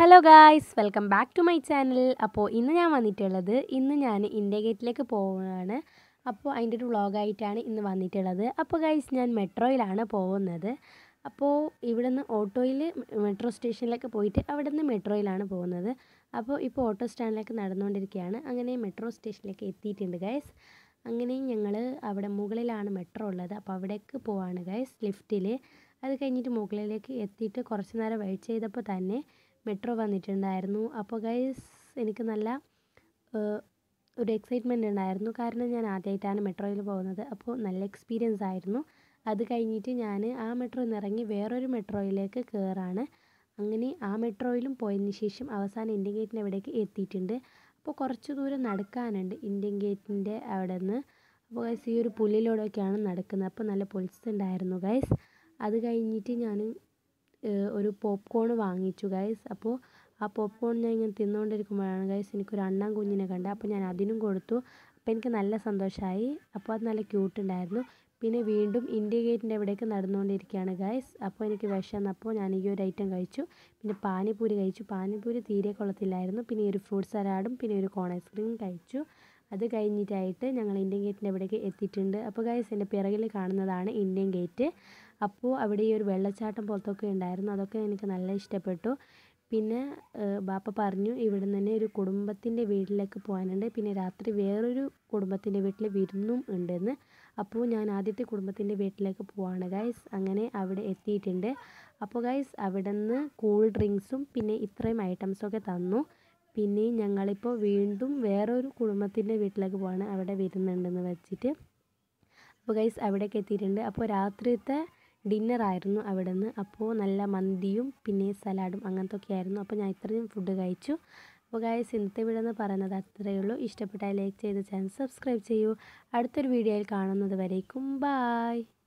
hello guys welcome back to my channel അപ്പോൾ ഇന്ന് ഞാൻ വന്നിട്ടുള്ളത് ഇന്ന് ഞാൻ ഇന്ത്യ ഗേറ്റിലേക്ക് പോവുകയാണ് അപ്പോൾ അതിൻ്റെ ഒരു വ്ളോഗായിട്ടാണ് ഇന്ന് വന്നിട്ടുള്ളത് അപ്പോൾ ഗായ്സ് ഞാൻ മെട്രോയിലാണ് പോകുന്നത് അപ്പോൾ ഇവിടെ നിന്ന് ഓട്ടോയിൽ മെട്രോ സ്റ്റേഷനിലേക്ക് പോയിട്ട് അവിടെ നിന്ന് മെട്രോയിലാണ് പോകുന്നത് അപ്പോൾ ഇപ്പോൾ ഓട്ടോ സ്റ്റാൻഡിലേക്ക് നടന്നുകൊണ്ടിരിക്കുകയാണ് അങ്ങനെ മെട്രോ സ്റ്റേഷനിലേക്ക് എത്തിയിട്ടുണ്ട് ഗായ്സ് അങ്ങനെ ഞങ്ങൾ അവിടെ മുകളിലാണ് മെട്രോ ഉള്ളത് അപ്പോൾ അവിടേക്ക് പോവാണ് ഗായ്സ് ലിഫ്റ്റിൽ അത് കഴിഞ്ഞിട്ട് മുകളിലേക്ക് എത്തിയിട്ട് കുറച്ച് നേരം വെയിറ്റ് ചെയ്തപ്പോൾ തന്നെ മെട്രോ വന്നിട്ടുണ്ടായിരുന്നു അപ്പോൾ ഗൈസ് എനിക്ക് നല്ല ഒരു എക്സൈറ്റ്മെൻ്റ് ഉണ്ടായിരുന്നു കാരണം ഞാൻ ആദ്യമായിട്ടാണ് മെട്രോയിൽ പോകുന്നത് അപ്പോൾ നല്ല എക്സ്പീരിയൻസ് ആയിരുന്നു അത് കഴിഞ്ഞിട്ട് ഞാൻ ആ മെട്രോയിൽ നിന്ന് ഇറങ്ങി വേറൊരു മെട്രോയിലേക്ക് കയറാണ് അങ്ങനെ ആ മെട്രോയിലും പോയതിന് ശേഷം അവസാനം ഇന്ത്യൻ ഗേറ്റിൻ്റെ അവിടേക്ക് എത്തിയിട്ടുണ്ട് അപ്പോൾ കുറച്ച് ദൂരം നടക്കാനുണ്ട് ഇന്ത്യൻ ഗേറ്റിൻ്റെ അവിടെ നിന്ന് അപ്പോൾ ഗൈസ് ഈ ഒരു പുല്ലിലൂടെയൊക്കെയാണ് നടക്കുന്നത് അപ്പോൾ നല്ല പൊളിച്ചുണ്ടായിരുന്നു ഗൈസ് അത് കഴിഞ്ഞിട്ട് ഞാൻ ഒരു പോപ്കോൺ വാങ്ങിച്ചു ഗൈസ് അപ്പോൾ ആ പോപ്കോൺ ഞാൻ ഇങ്ങനെ തിന്നുകൊണ്ടിരിക്കുമ്പോഴാണ് ഗൈസ് എനിക്കൊരു അണ്ണാൻ കുഞ്ഞിനെ കണ്ടത് അപ്പോൾ ഞാൻ അതിനും കൊടുത്തു അപ്പോൾ എനിക്ക് നല്ല സന്തോഷമായി അപ്പോൾ അത് നല്ല ക്യൂട്ട് ഉണ്ടായിരുന്നു പിന്നെ വീണ്ടും ഇന്ത്യ ഗേറ്റിൻ്റെ അവിടേക്ക് നടന്നുകൊണ്ടിരിക്കുകയാണ് ഗൈസ് അപ്പോൾ എനിക്ക് വിശന്നപ്പോൾ ഞാൻ ഈ ഒരു ഐറ്റം കഴിച്ചു പിന്നെ പാനിപൂരി കഴിച്ചു പാനിപൂരി തീരെ കൊള്ളത്തില്ലായിരുന്നു പിന്നെ ഒരു ഫ്രൂട്ട് സലാഡും പിന്നെ ഒരു കോൺ ഐസ്ക്രീമും കഴിച്ചു അത് കഴിഞ്ഞിട്ടായിട്ട് ഞങ്ങൾ ഇന്ത്യൻ ഗേറ്റിൻ്റെ അവിടേക്ക് എത്തിയിട്ടുണ്ട് അപ്പോൾ ഗൈസ് എൻ്റെ പിറകിൽ കാണുന്നതാണ് ഇന്ത്യൻ ഗേറ്റ് അപ്പോൾ അവിടെ ഈ ഒരു വെള്ളച്ചാട്ടം പോലത്തൊക്കെ ഉണ്ടായിരുന്നു അതൊക്കെ എനിക്ക് നല്ല ഇഷ്ടപ്പെട്ടു പിന്നെ ബാപ്പ പറഞ്ഞു ഇവിടെ നിന്ന് തന്നെ ഒരു കുടുംബത്തിൻ്റെ വീട്ടിലേക്ക് പോകാനുണ്ട് പിന്നെ രാത്രി വേറൊരു കുടുംബത്തിൻ്റെ വീട്ടിൽ വിരുന്നും ഉണ്ടെന്ന് അപ്പോൾ ഞാൻ ആദ്യത്തെ കുടുംബത്തിൻ്റെ വീട്ടിലേക്ക് പോവാണ് ഗൈസ് അങ്ങനെ അവിടെ എത്തിയിട്ടുണ്ട് അപ്പോൾ ഗൈസ് അവിടെ നിന്ന് കൂൾ ഡ്രിങ്ക്സും പിന്നെ ഇത്രയും ഐറ്റംസൊക്കെ തന്നു പിന്നെ ഞങ്ങളിപ്പോൾ വീണ്ടും വേറൊരു കുടുംബത്തിൻ്റെ വീട്ടിലേക്ക് പോവാണ് അവിടെ വരുന്നുണ്ടെന്ന് വെച്ചിട്ട് അപ്പോൾ ഗൈസ് അവിടേക്ക് എത്തിയിട്ടുണ്ട് അപ്പോൾ രാത്രിത്തെ ഡിന്നറായിരുന്നു അവിടെ നിന്ന് അപ്പോൾ നല്ല മന്തിയും പിന്നെ സലാഡും ഒക്കെ ആയിരുന്നു അപ്പോൾ ഞാൻ ഇത്രയും ഫുഡ് കഴിച്ചു അപ്പോൾ ഗായസ് ഇന്നത്തെ വീഡിയോ എന്ന് പറയുന്നത് അത്രയേ ഉള്ളൂ ഇഷ്ടപ്പെട്ടാൽ ലൈക്ക് ചെയ്ത് ചാനൽ സബ്സ്ക്രൈബ് ചെയ്യൂ അടുത്തൊരു വീഡിയോയിൽ കാണുന്നത് വരേക്കും ബായ്